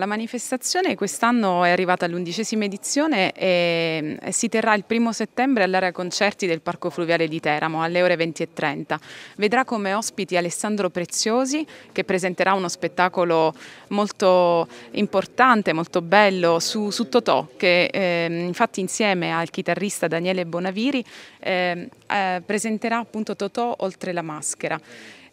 La manifestazione quest'anno è arrivata all'undicesima edizione e si terrà il primo settembre all'area concerti del Parco Fluviale di Teramo alle ore 20.30. Vedrà come ospiti Alessandro Preziosi che presenterà uno spettacolo molto importante, molto bello su, su Totò che eh, infatti insieme al chitarrista Daniele Bonaviri eh, eh, presenterà appunto Totò oltre la maschera.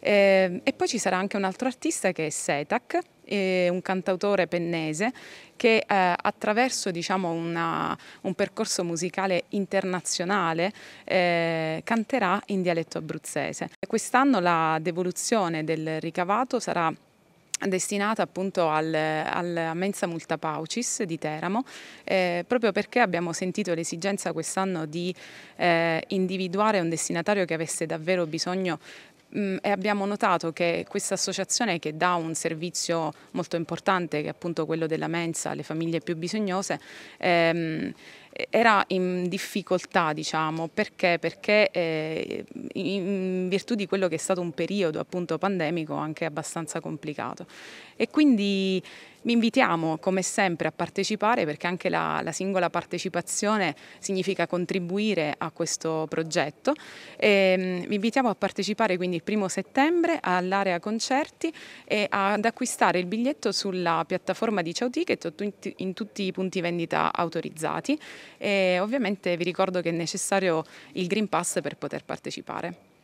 Ehm, e poi ci sarà anche un altro artista che è Setac eh, un cantautore pennese che eh, attraverso diciamo, una, un percorso musicale internazionale eh, canterà in dialetto abruzzese. Quest'anno la devoluzione del ricavato sarà destinata appunto al, alla mensa multa paucis di Teramo, eh, proprio perché abbiamo sentito l'esigenza quest'anno di eh, individuare un destinatario che avesse davvero bisogno mh, mm, e abbiamo notato che questa associazione che dà un servizio molto importante, che è appunto quello della mensa alle famiglie più bisognose, ehm, era in difficoltà, diciamo, perché? Perché eh, in virtù di quello che è stato un periodo appunto pandemico anche abbastanza complicato. E quindi vi invitiamo come sempre a partecipare perché anche la, la singola partecipazione significa contribuire a questo progetto. E, ehm, vi invitiamo a partecipare quindi il primo settembre all'area concerti e ad acquistare il biglietto sulla piattaforma di Ciao Ticket in tutti i punti vendita autorizzati e ovviamente vi ricordo che è necessario il Green Pass per poter partecipare.